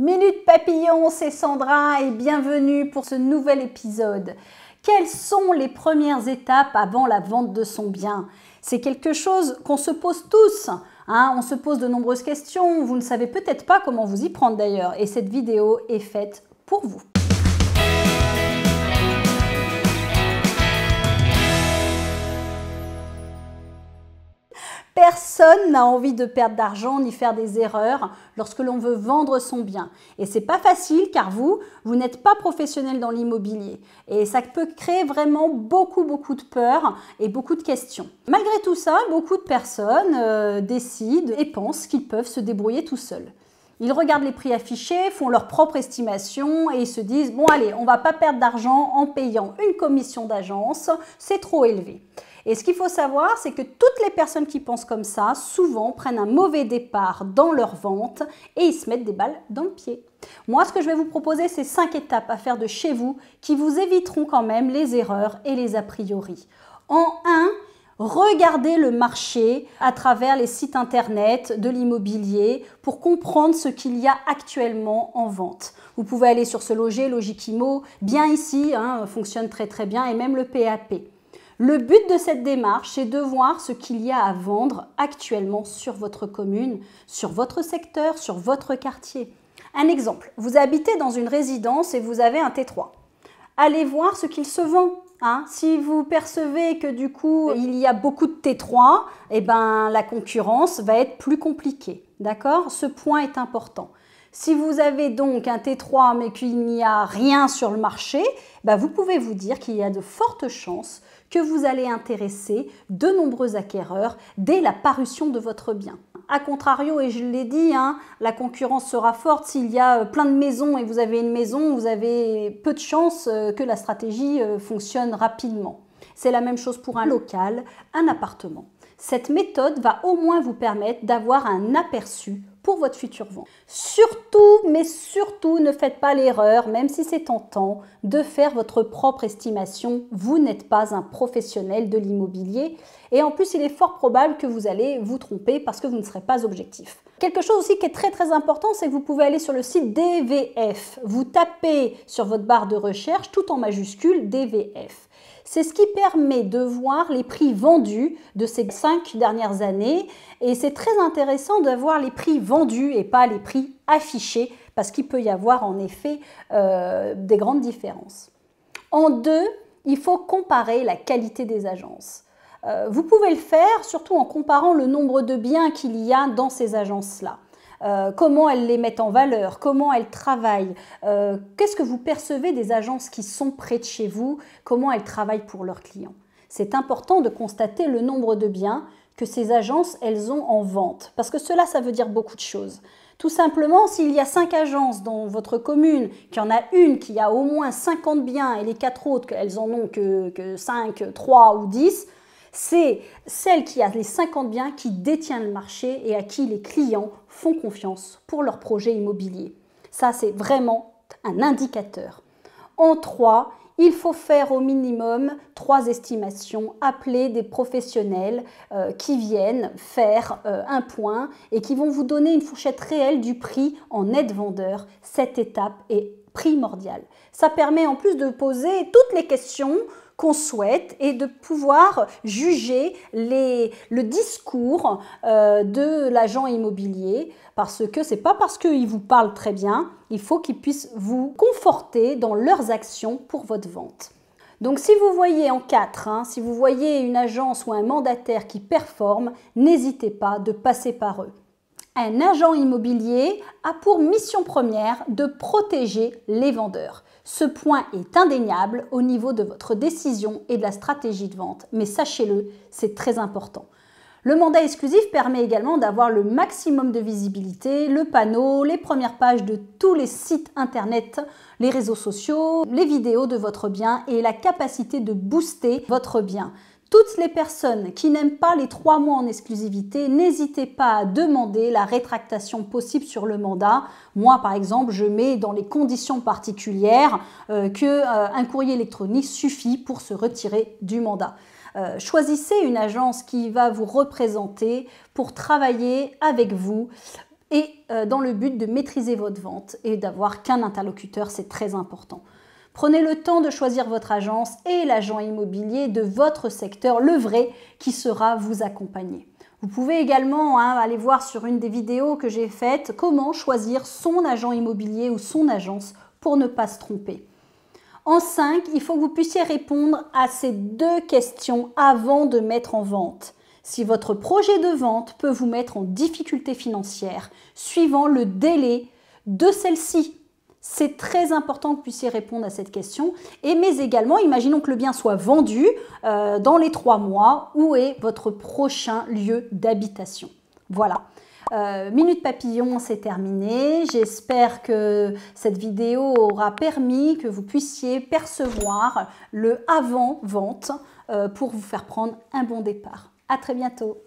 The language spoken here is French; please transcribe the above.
Minute Papillon, c'est Sandra et bienvenue pour ce nouvel épisode. Quelles sont les premières étapes avant la vente de son bien C'est quelque chose qu'on se pose tous. Hein, on se pose de nombreuses questions, vous ne savez peut-être pas comment vous y prendre d'ailleurs, et cette vidéo est faite pour vous. Personne n'a envie de perdre d'argent ni faire des erreurs lorsque l'on veut vendre son bien. Et c'est pas facile car vous, vous n'êtes pas professionnel dans l'immobilier. Et ça peut créer vraiment beaucoup, beaucoup de peur et beaucoup de questions. Malgré tout ça, beaucoup de personnes euh, décident et pensent qu'ils peuvent se débrouiller tout seuls. Ils regardent les prix affichés, font leur propre estimation et ils se disent bon allez, on va pas perdre d'argent en payant une commission d'agence, c'est trop élevé. Et ce qu'il faut savoir, c'est que toutes les personnes qui pensent comme ça, souvent prennent un mauvais départ dans leur vente et ils se mettent des balles dans le pied. Moi, ce que je vais vous proposer, c'est 5 étapes à faire de chez vous qui vous éviteront quand même les erreurs et les a priori. En 1, Regardez le marché à travers les sites internet de l'immobilier pour comprendre ce qu'il y a actuellement en vente. Vous pouvez aller sur ce loger, Logiquimo, bien ici, hein, fonctionne très très bien, et même le PAP. Le but de cette démarche est de voir ce qu'il y a à vendre actuellement sur votre commune, sur votre secteur, sur votre quartier. Un exemple, vous habitez dans une résidence et vous avez un T3. Allez voir ce qu'il se vend hein. si vous percevez que du coup il y a beaucoup de T3, eh ben, la concurrence va être plus compliquée. D'accord Ce point est important. Si vous avez donc un T3 mais qu'il n'y a rien sur le marché, bah, vous pouvez vous dire qu'il y a de fortes chances que vous allez intéresser de nombreux acquéreurs dès la parution de votre bien. A contrario, et je l'ai dit, hein, la concurrence sera forte. S'il y a euh, plein de maisons et vous avez une maison, vous avez peu de chances euh, que la stratégie euh, fonctionne rapidement. C'est la même chose pour un local, un appartement. Cette méthode va au moins vous permettre d'avoir un aperçu votre futur vent. Surtout, mais surtout, ne faites pas l'erreur, même si c'est tentant, de faire votre propre estimation. Vous n'êtes pas un professionnel de l'immobilier et en plus, il est fort probable que vous allez vous tromper parce que vous ne serez pas objectif. Quelque chose aussi qui est très très important, c'est que vous pouvez aller sur le site DVF. Vous tapez sur votre barre de recherche tout en majuscule DVF. C'est ce qui permet de voir les prix vendus de ces cinq dernières années. Et c'est très intéressant d'avoir les prix vendus et pas les prix affichés, parce qu'il peut y avoir en effet euh, des grandes différences. En deux, il faut comparer la qualité des agences. Euh, vous pouvez le faire surtout en comparant le nombre de biens qu'il y a dans ces agences-là. Euh, comment elles les mettent en valeur, comment elles travaillent, euh, qu'est-ce que vous percevez des agences qui sont près de chez vous, comment elles travaillent pour leurs clients. C'est important de constater le nombre de biens que ces agences, elles ont en vente, parce que cela, ça veut dire beaucoup de choses. Tout simplement, s'il y a cinq agences dans votre commune, qu'il y en a une qui a au moins 50 biens et les quatre autres, qu'elles en ont que, que 5, 3 ou 10, c'est celle qui a les 50 biens qui détient le marché et à qui les clients font confiance pour leur projet immobilier. Ça, c'est vraiment un indicateur. En 3, il faut faire au minimum trois estimations, appeler des professionnels euh, qui viennent faire euh, un point et qui vont vous donner une fourchette réelle du prix en aide vendeur. Cette étape est primordiale. Ça permet en plus de poser toutes les questions qu'on souhaite et de pouvoir juger les, le discours euh, de l'agent immobilier parce que c'est pas parce qu'il vous parle très bien, il faut qu'il puisse vous conforter dans leurs actions pour votre vente. Donc si vous voyez en quatre, hein, si vous voyez une agence ou un mandataire qui performe, n'hésitez pas de passer par eux. Un agent immobilier a pour mission première de protéger les vendeurs. Ce point est indéniable au niveau de votre décision et de la stratégie de vente, mais sachez-le, c'est très important. Le mandat exclusif permet également d'avoir le maximum de visibilité, le panneau, les premières pages de tous les sites internet, les réseaux sociaux, les vidéos de votre bien et la capacité de booster votre bien. Toutes les personnes qui n'aiment pas les trois mois en exclusivité, n'hésitez pas à demander la rétractation possible sur le mandat. Moi, par exemple, je mets dans les conditions particulières euh, qu'un euh, courrier électronique suffit pour se retirer du mandat. Euh, choisissez une agence qui va vous représenter pour travailler avec vous et dans le but de maîtriser votre vente et d'avoir qu'un interlocuteur, c'est très important. Prenez le temps de choisir votre agence et l'agent immobilier de votre secteur, le vrai, qui sera vous accompagner. Vous pouvez également hein, aller voir sur une des vidéos que j'ai faites comment choisir son agent immobilier ou son agence pour ne pas se tromper. En 5, il faut que vous puissiez répondre à ces deux questions avant de mettre en vente. Si votre projet de vente peut vous mettre en difficulté financière suivant le délai de celle-ci c'est très important que vous puissiez répondre à cette question. Et mais également, imaginons que le bien soit vendu euh, dans les trois mois. Où est votre prochain lieu d'habitation Voilà. Euh, minute Papillon, c'est terminé. J'espère que cette vidéo aura permis que vous puissiez percevoir le avant-vente euh, pour vous faire prendre un bon départ. À très bientôt